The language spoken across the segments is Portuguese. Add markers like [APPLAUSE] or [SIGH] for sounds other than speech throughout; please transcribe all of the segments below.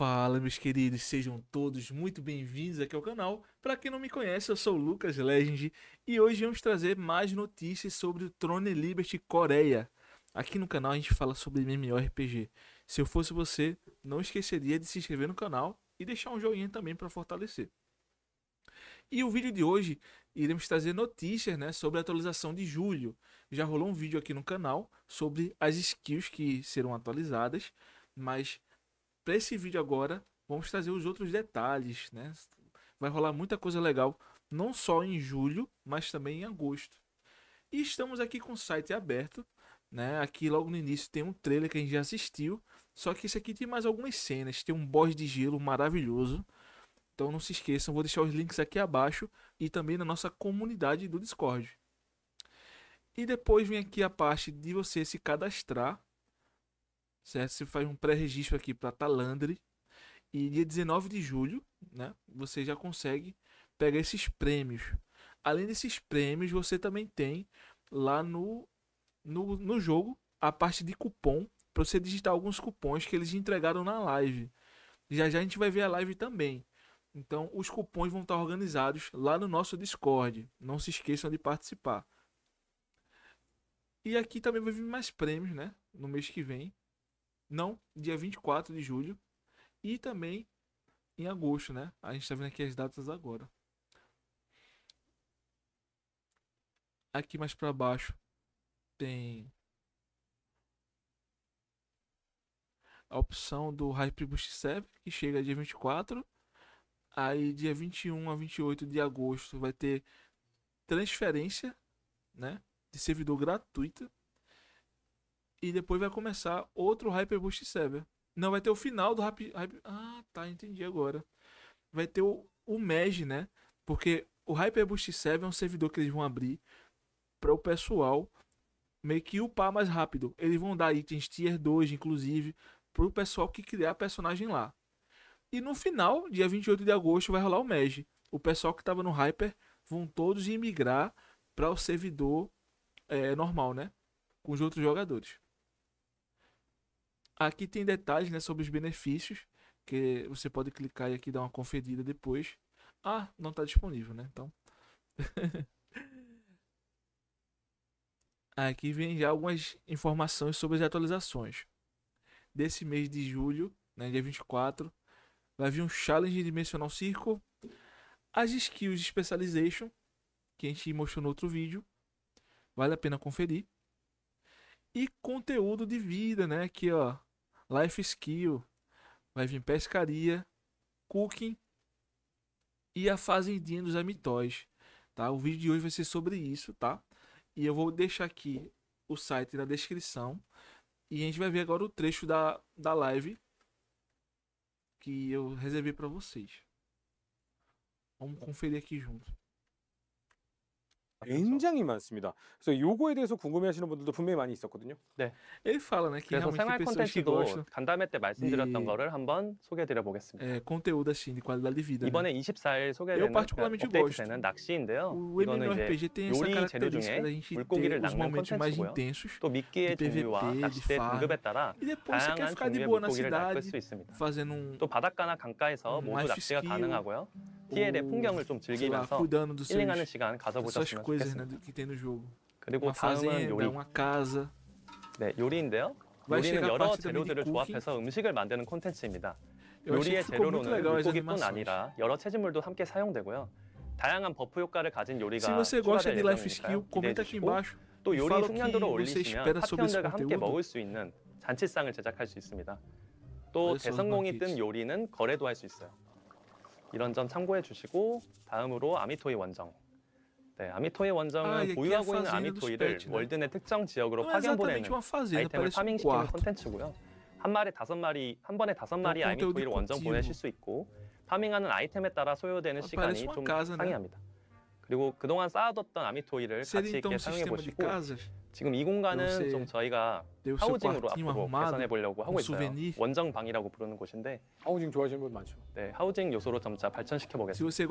Fala, meus queridos, sejam todos muito bem-vindos aqui ao canal. Para quem não me conhece, eu sou o Lucas Legend e hoje vamos trazer mais notícias sobre o Throne Liberty Coreia. Aqui no canal a gente fala sobre MMORPG. Se eu fosse você, não esqueceria de se inscrever no canal e deixar um joinha também para fortalecer. E o vídeo de hoje iremos trazer notícias né, sobre a atualização de julho. Já rolou um vídeo aqui no canal sobre as skills que serão atualizadas, mas para esse vídeo agora, vamos trazer os outros detalhes, né? Vai rolar muita coisa legal, não só em julho, mas também em agosto. E estamos aqui com o site aberto, né? Aqui logo no início tem um trailer que a gente já assistiu, só que esse aqui tem mais algumas cenas, tem um boss de gelo maravilhoso. Então não se esqueçam, vou deixar os links aqui abaixo e também na nossa comunidade do Discord. E depois vem aqui a parte de você se cadastrar certo? Você faz um pré-registro aqui para Talandre e dia 19 de julho, né, você já consegue pegar esses prêmios. Além desses prêmios, você também tem lá no, no, no jogo a parte de cupom para você digitar alguns cupons que eles entregaram na live. Já já a gente vai ver a live também. Então, os cupons vão estar organizados lá no nosso Discord. Não se esqueçam de participar. E aqui também vai vir mais prêmios, né? No mês que vem. Não, dia 24 de julho. E também em agosto, né? A gente tá vendo aqui as datas agora. Aqui mais para baixo tem a opção do Hyper Boost 7, que chega dia 24. Aí dia 21 a 28 de agosto vai ter transferência, né, de servidor gratuita e depois vai começar outro Hyperboost Server. Não, vai ter o final do Hyper... Ah, tá, entendi agora. Vai ter o, o MEG, né? Porque o Hyperboost Server é um servidor que eles vão abrir para o pessoal meio que upar mais rápido. Eles vão dar itens tier 2, inclusive, para o pessoal que criar personagem lá. E no final, dia 28 de agosto, vai rolar o MEG. O pessoal que estava no Hyper vão todos emigrar para o servidor é, normal, né? Com os outros jogadores. Aqui tem detalhes né, sobre os benefícios, que você pode clicar e aqui dar uma conferida depois. Ah, não está disponível, né? Então. [LAUGHS] aqui vem já algumas informações sobre as atualizações. Desse mês de julho, né, dia 24, vai vir um Challenge Dimensional Circle, as skills de Specialization, que a gente mostrou no outro vídeo, vale a pena conferir. E conteúdo de vida, né? Aqui, ó, life skill, vai vir pescaria, cooking e a fazendinha dos amitóis, tá? O vídeo de hoje vai ser sobre isso, tá? E eu vou deixar aqui o site na descrição e a gente vai ver agora o trecho da, da live que eu reservei para vocês. Vamos conferir aqui junto. 굉장히 많습니다. 그래서 요거에 대해서 궁금해하시는 분들도 분명히 많이 있었거든요. 네. Ele fala, né, que 그래서 realmente 생활 pessoas que 콘텐츠도 gostam 간담회 때 말씀드렸던 이- 거를 한번 소개드려 보겠습니다. é, conteúdo assim de qualidade de vida. né? 이번에 24일 소개되는 Eu 그러니까 particularmente 업데이트되는 gosto. 낚시인데요. O 이거는 이제 MMORPG tem essa 요리 재료 característica da 중에 gente ter 물고기를 os 낚는 momentos mais 콘텐츠고요. intensos. 또 미끼의 PVP, 종류와 낚싯대 farm. 등급에 따라 E depois você quer 다양한 ficar de 종류의 boa na 물고기를 낚을 cidade, 수 있습니다. fazendo um. 또 바닷가나 강가에서 음, 모두 낚시가 알수 있기요. 가능하고요. TL의 풍경을 좀 그 즐기면서 힐링하는 시간 가져보셨으면 좋겠습니다. 그리고 다음은 요리. 네, 요리인데요. 요리는 여러 재료들을 조합해서 음식을 만드는 콘텐츠입니다. 요리의 재료로는 물고기뿐 아니라 여러 채집물도 함께 사용되고요. 다양한 버프 효과를 가진 요리가 추가될 예정이니까 기대해 또 요리 숙련도를 올리시면 파티원들과 함께 먹을 수 있는 잔치상을 제작할 수 있습니다. 또 대성공이 뜬 요리는 거래도 할 수 있어요. 이런 점 참고해 주시고 다음으로 아미토이 원정. 네, 아미토이 원정은 아, 예, 보유하고 있는 아미토이를 월드 내 특정 지역으로 아, 파견 보내는 아이템을 파밍시키는 콘텐츠고요. 한 마리 다섯 마리 한 번에 다섯 어, 마리 그러니까 아미토이를 원정 보내실 수 있고 파밍하는 아이템에 따라 소요되는 아, 시간이 좀 상이합니다. 그리고 그동안 쌓아뒀던 아미토이를 같이 있게 사용해 보시고 지금 이 공간은 좀 저희가 하우징으로 앞으로 개선해 보려고 하고 있어요. 원정 방이라고 부르는 곳인데 하우징 좋아하시는 분 많죠. 네, 하우징 요소로 점차 발전시켜 보겠습니다.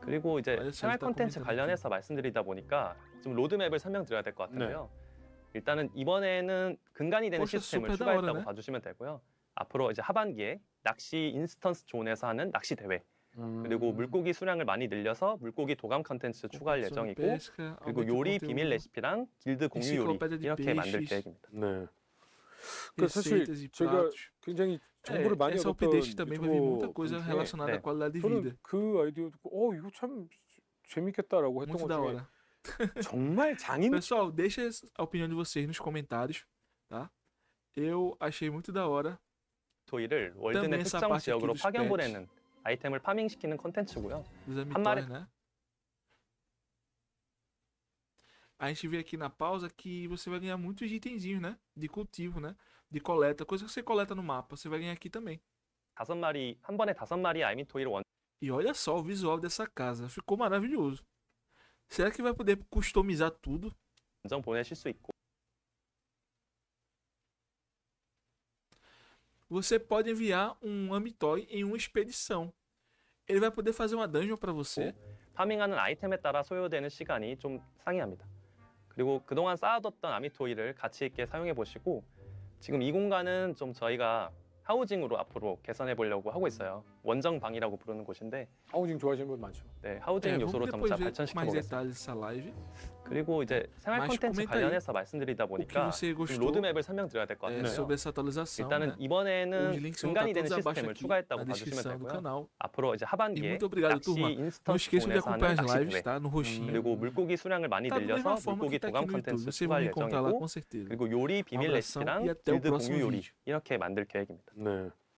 그리고 이제 아, 생활 콘텐츠 관련해서 말씀드리다 보니까 좀 로드맵을 설명드려야 될 것 같은데요. 일단은 이번에는 근간이 되는 시스템을 추가했다고 봐주시면 되고요. 앞으로 이제 하반기에 낚시 인스턴스 존에서 하는 낚시 대회 그리고 음. 물고기 수량을 많이 늘려서 물고기 도감 컨텐츠 어, 추가할 그렇죠. 예정이고 아, 그리고 요리 비밀 레시피랑 길드 공유 요리 이렇게 만들 계획입니다. 네. 그 사실 제가 굉장히 네, 정보를 많이 얻었던 뭐 네. 저는 그 아이디어 듣고 어 이거 참 재밌겠다라고 했던 것 중에 정말 장인 [LAUGHS] Pessoal, deixa a opinião de vocês nos comentários, tá? Eu achei muito da hora. 저희를 월드넷 특정 지역으로 파견 보내는 아이템을 파밍시키는 컨텐츠고요. 한 마리 né? A gente vê aqui na pausa que você vai ganhar muitos itenzinhos, né? De cultivo, né? De coleta, coisa que você coleta no mapa, você vai ganhar aqui também. E olha só o visual dessa casa, ficou maravilhoso. Será que vai poder customizar tudo? você pode enviar um Amitoy em uma expedição. Ele vai poder fazer uma dungeon para você. 파밍하는 아이템에 따라 소요되는 시간이 좀 상이합니다. 그리고 그동안 쌓아뒀던 아미토이를 가치 있게 사용해 보시고 지금 이 공간은 좀 저희가 하우징으로 앞으로 개선해 보려고 하고 있어요. 원정방이라고 부르는 곳인데 하우징 좋아하시는 분 많죠. 네, 하우징 네, 요소로 점차 발전시켜 뭐 보겠습니다. 그리고 이제 생활 콘텐츠 관련해서 말씀드리다 보니까 로드맵을 설명드려야 될것 네, 같아요. 일단은 네. 이번에는 중간이 되는 시스템을 추가했다고 봐주시면 되고요. 앞으로 이제 하반기에 낚시 인스턴트에서 하는 낚시 구매 그리고 물고기 수량을 많이 늘려서 물고기 도감 콘텐츠 추가할 예정이고 그리고 요리 비밀 레시피랑 길드 공유 요리 이렇게 만들 계획입니다. No.